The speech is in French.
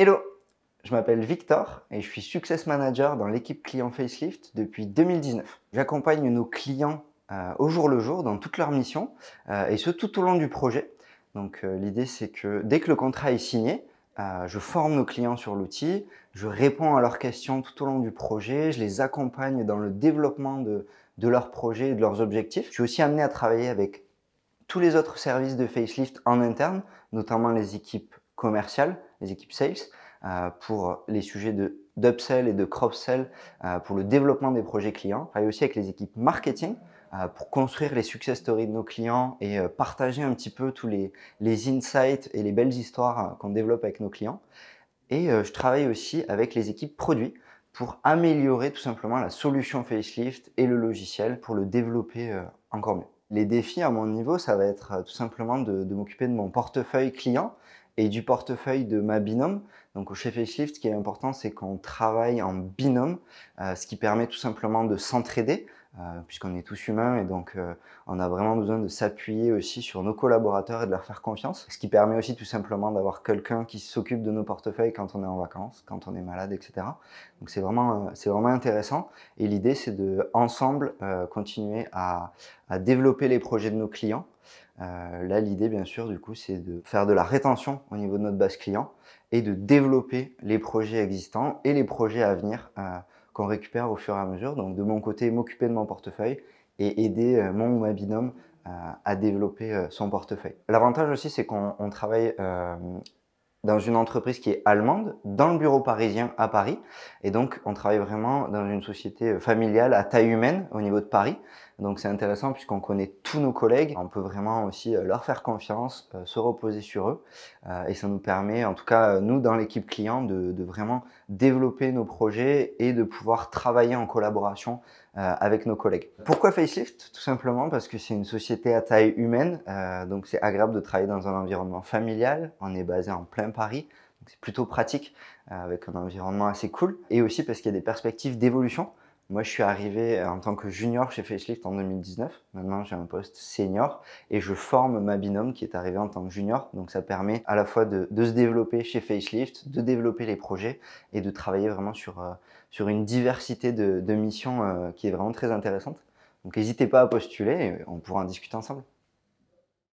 Hello, je m'appelle Victor et je suis Success Manager dans l'équipe client Facelift depuis 2019. J'accompagne nos clients euh, au jour le jour dans toutes leurs missions euh, et ce tout au long du projet. Donc euh, l'idée c'est que dès que le contrat est signé, je forme nos clients sur l'outil, je réponds à leurs questions tout au long du projet, je les accompagne dans le développement de, de leur projet et de leurs objectifs. Je suis aussi amené à travailler avec tous les autres services de facelift en interne, notamment les équipes commerciales, les équipes sales euh, pour les sujets de d'upsell et de cross-sell euh, pour le développement des projets clients. Je travaille aussi avec les équipes marketing euh, pour construire les success stories de nos clients et partager un petit peu tous les, les insights et les belles histoires qu'on développe avec nos clients. Et je travaille aussi avec les équipes produits pour améliorer tout simplement la solution Facelift et le logiciel pour le développer encore mieux. Les défis à mon niveau, ça va être tout simplement de, de m'occuper de mon portefeuille client et du portefeuille de ma binôme. Donc au chez shift ce qui est important, c'est qu'on travaille en binôme, euh, ce qui permet tout simplement de s'entraider. Euh, puisqu'on est tous humains et donc euh, on a vraiment besoin de s'appuyer aussi sur nos collaborateurs et de leur faire confiance, ce qui permet aussi tout simplement d'avoir quelqu'un qui s'occupe de nos portefeuilles quand on est en vacances, quand on est malade, etc. Donc c'est vraiment, euh, c'est vraiment intéressant et l'idée c'est de ensemble continuer à, à, développer les projets de nos clients. là l'idée bien sûr du coup c'est de faire de la rétention au niveau de notre base client et de développer les projets existants et les projets à venir récupère au fur et à mesure. Donc de mon côté, m'occuper de mon portefeuille et aider euh, mon ou ma binôme à développer euh, son portefeuille. L'avantage aussi, c'est qu'on travaille euh, dans une entreprise qui est allemande, dans le bureau parisien à Paris. Et donc, on travaille vraiment dans une société familiale à taille humaine au niveau de Paris. Donc, c'est intéressant puisqu'on connaît tous nos collègues. On peut vraiment aussi euh, leur faire confiance, euh, se reposer sur eux. Euh, et ça nous permet, en tout cas, nous, dans l'équipe client, de, vraiment développer nos projets et de pouvoir travailler en collaboration avec nos collègues. Pourquoi Facelift Tout simplement parce que c'est une société à taille humaine. Donc, c'est agréable de travailler dans un environnement familial. On est basé en plein Paris. C'est plutôt pratique euh, avec un environnement assez cool. Et aussi parce qu'il y a des perspectives d'évolution. Moi, je suis arrivé euh, en tant que junior chez Facelift en 2019. Maintenant, j'ai un poste senior et je forme ma binôme qui est arrivée en tant que junior. Donc, ça permet à la fois de, se développer chez Facelift, de développer les projets et de travailler vraiment sur, euh, sur une diversité de, missions qui est vraiment très intéressante. Donc, n'hésitez pas à postuler et on pourra en discuter ensemble.